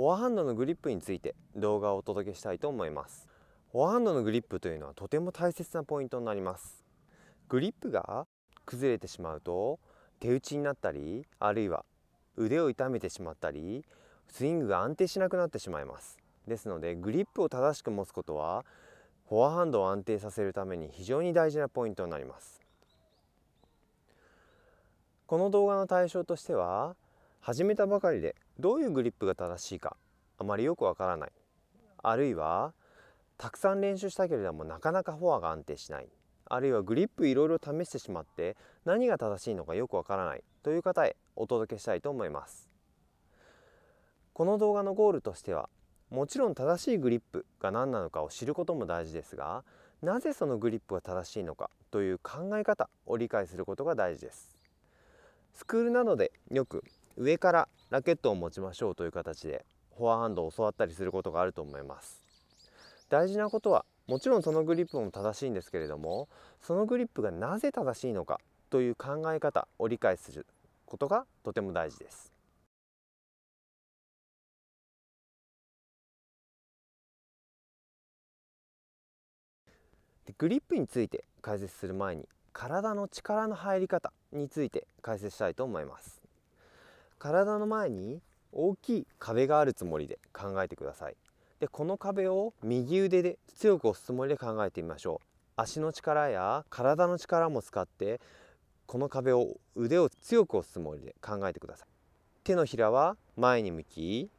フォアハンドのグリップについて動画をお届けしたいと思いますフォアハンドのグリップというのはとても大切なポイントになりますグリップが崩れてしまうと手打ちになったりあるいは腕を痛めてしまったりスイングが安定しなくなってしまいますですのでグリップを正しく持つことはフォアハンドを安定させるために非常に大事なポイントになりますこの動画の対象としては始めたばかりでどういうグリップが正しいかあまりよくわからないあるいはたくさん練習したけれどもなかなかフォアが安定しないあるいはグリップいろいろ試してしまって何が正しいのかよくわからないという方へお届けしたいと思いますこの動画のゴールとしてはもちろん正しいグリップが何なのかを知ることも大事ですがなぜそのグリップが正しいのかという考え方を理解することが大事ですスクールなどでよく上からラケットを持ちましょうという形でフォアハンドを教わったりすることがあると思います大事なことはもちろんそのグリップも正しいんですけれどもそのグリップがなぜ正しいのかという考え方を理解することがとても大事ですグリップについて解説する前に体の力の入り方について解説したいと思います体の前に大きい壁があるつもりで考えてくださいでこの壁を右腕で強く押すつもりで考えてみましょう足の力や体の力も使ってこの壁を腕を強く押すつもりで考えてください手のひらは前に向き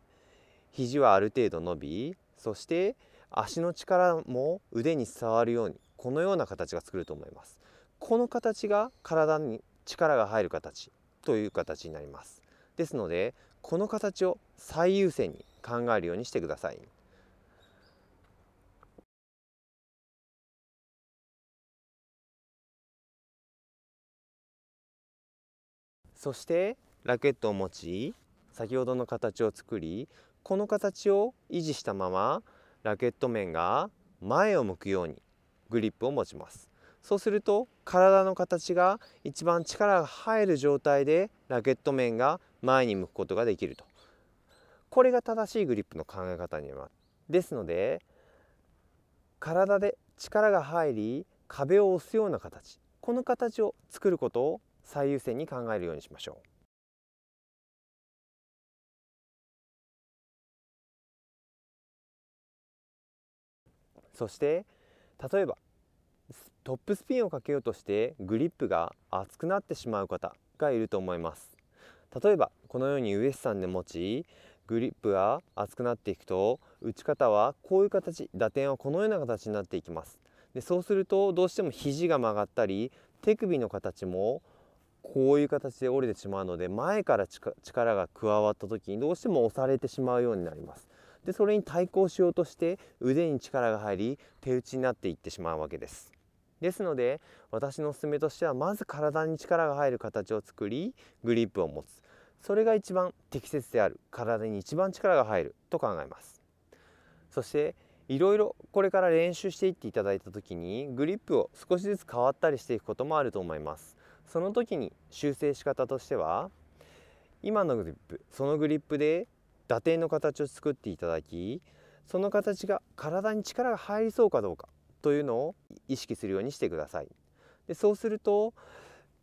肘はある程度伸びそして足の力も腕に伝わるようにこのような形が作ると思いますこの形が体に力が入る形という形になりますですのでこの形を最優先に考えるようにしてください。そしてラケットを持ち先ほどの形を作りこの形を維持したままラケット面が前を向くようにグリップを持ちます。そうすると体の形が一番力が入る状態でラケット面が前に向くことができるとこれが正しいグリップの考え方になりますですので体で力が入り壁を押すような形この形を作ることを最優先に考えるようにしましょうそして例えばトップスピンをかけようとしてグリップが厚くなってしまう方がいると思います例えばこのようにウエスタンで持ちグリップが厚くなっていくと打ち方はこういう形打点はこのような形になっていきますでそうするとどうしても肘が曲がったり手首の形もこういう形で折れてしまうので前から力が加わった時にどうしても押されてしまうようになりますでそれに対抗しようとして腕に力が入り手打ちになっていってしまうわけですですので私のおすすめとしてはまず体に力が入る形を作りグリップを持つそれが一番適切である体に一番力が入ると考えますそしていろいろこれから練習していっていただいた時にグリップを少しずつ変わったりしていくこともあると思いますその時に修正し方としては今のグリップそのグリップで打点の形を作っていただきその形が体に力が入りそうかどうかというのを意識するようにしてくださいでそうすると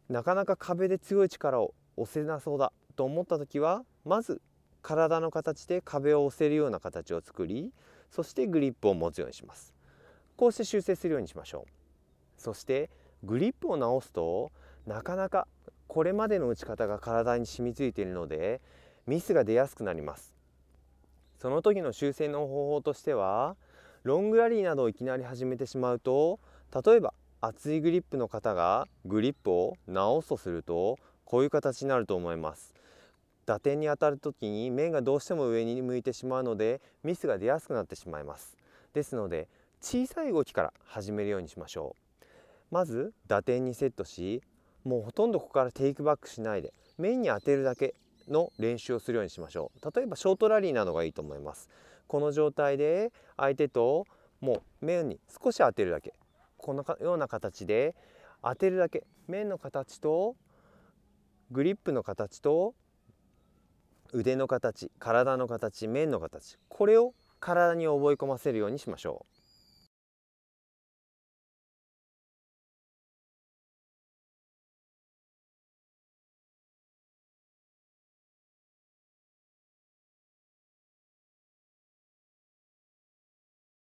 なかなか壁で強い力を押せなそうだと思った時はまず体の形で壁を押せるような形を作りそしてグリップを持つようにしますこうして修正するようにしましょうそしてグリップを直すとなかなかこれまでの打ち方が体に染みついているのでミスが出やすくなりますその時の修正の方法としてはロングラリーなどをいきなり始めてしまうと例えば厚いグリップの方がグリップを直すとするとこういう形になると思います打点に当たる時に面がどうしても上に向いてしまうのでミスが出やすくなってしまいますですので小さい動きから始めるようにしましょうまず打点にセットしもうほとんどここからテイクバックしないで面に当てるだけの練習をするようにしましょう例えばショートラリーなどがいいと思いますこの状態で相手ともう面に少し当てるだけこのような形で当てるだけ面の形とグリップの形と腕の形体の形面の形これを体に覚え込ませるようにしましょう。